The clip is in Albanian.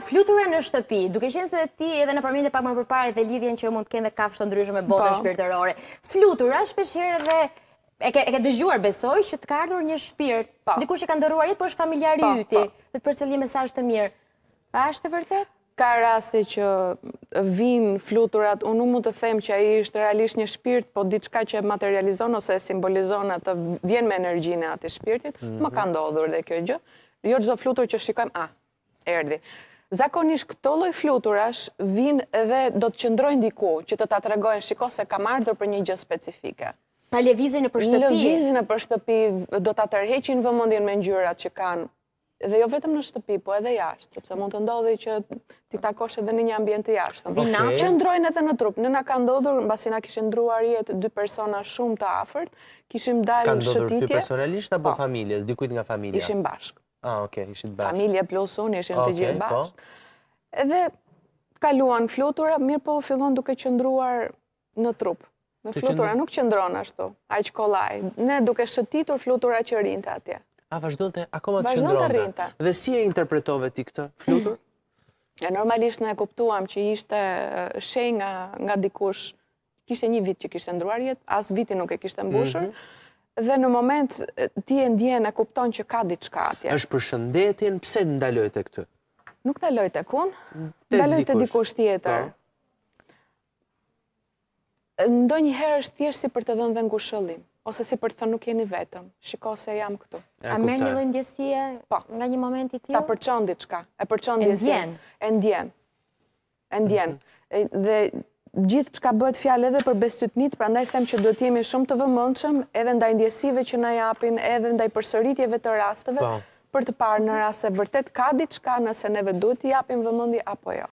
flutura në shtëpi, duke qenë se ti edhe në përmendje pak më përpare dhe lidhjen që mund të kenë dhe kafshë të ndryshme me botën po. shpirtërore. Flutura shpeshherë edhe e e ke dëgjuar besoj që të ka ardhur një shpirt. Po. Dikush që ka ndëruar jetë, po është familjari i po, yti, dhe të cilë një mesazh të mirë. A është e vërtetë, ka raste që vinë fluturat, unë nuk mund të them që ai është realisht një shpirt, po diçka që materializon ose simbolizon atë vjen me energjinë atë shpirtit, më ka mhm. ndodhur dhe kjo gjë, jo çdo flutur që shikojmë, a, erdhi. Zakonisht këto loj fluturash vinë edhe do të qëndrojnë diku që të të të regojnë shiko se kam ardhur për një gjë specifike. Pa levizin e për shtëpi? Levizin e për shtëpi do të tërheqin vëmëndin me njërat që kanë dhe jo vetëm në shtëpi, po edhe jashtë, sepse mund të ndodhi që ti takosh edhe në një ambient të jashtë. Vina që ndrojnë edhe në trup. Nëna ka ndodhur, basi na kishin ndruar jetë dy persona shumë të afert, kishim dalë shëtitje. Ka ndodhur ty personalisht apo po. familjes, dikujt nga familja? Ishim bashkë. Ah, oke, ishit bashkë. Familja plus unë ishin të gjithë po. bashkë. Edhe kaluan flutura, mirë po fillon duke qëndruar në trupë. Në flutura nuk qëndron ashtu, aq kolaj. Ne duke shëtitur flutura që rinte atje. A, vazhdojnë të akoma të qëndronë? Dhe si e interpretove ti këtë flutur? Normalisht në e kuptuam që ishte shenja nga dikush, kishte një vit që kishte ndruar jetë, asë viti nuk e kishte mbushur, mhm dhe në moment ti e ndjen e kupton që ka diçka atje. Është për shëndetin, pse ndalojt e këtë? Nuk ndalojt e kun, ndalojt e dikush tjetër. Po. Ndo një herë është thjesht si për të dhënë dhe ngushëllim, ose si për të thënë nuk jeni vetëm, shiko se jam këtu. A me një lëndjesie po. nga një moment i tjilë? Ta përqon diçka, e përqon diçka. E ndjen. E ndjen. E ndjen. Mhm. Dhe gjithë që ka bëhet fjallë edhe për bestytnit, pra ndaj them që do t'jemi shumë të vëmëndshëm, edhe ndaj ndjesive që na japin, edhe ndaj përsëritjeve të rastëve, po. për të parë në rase vërtet ka diçka nëse neve duhet t'i japim vëmëndi apo jo.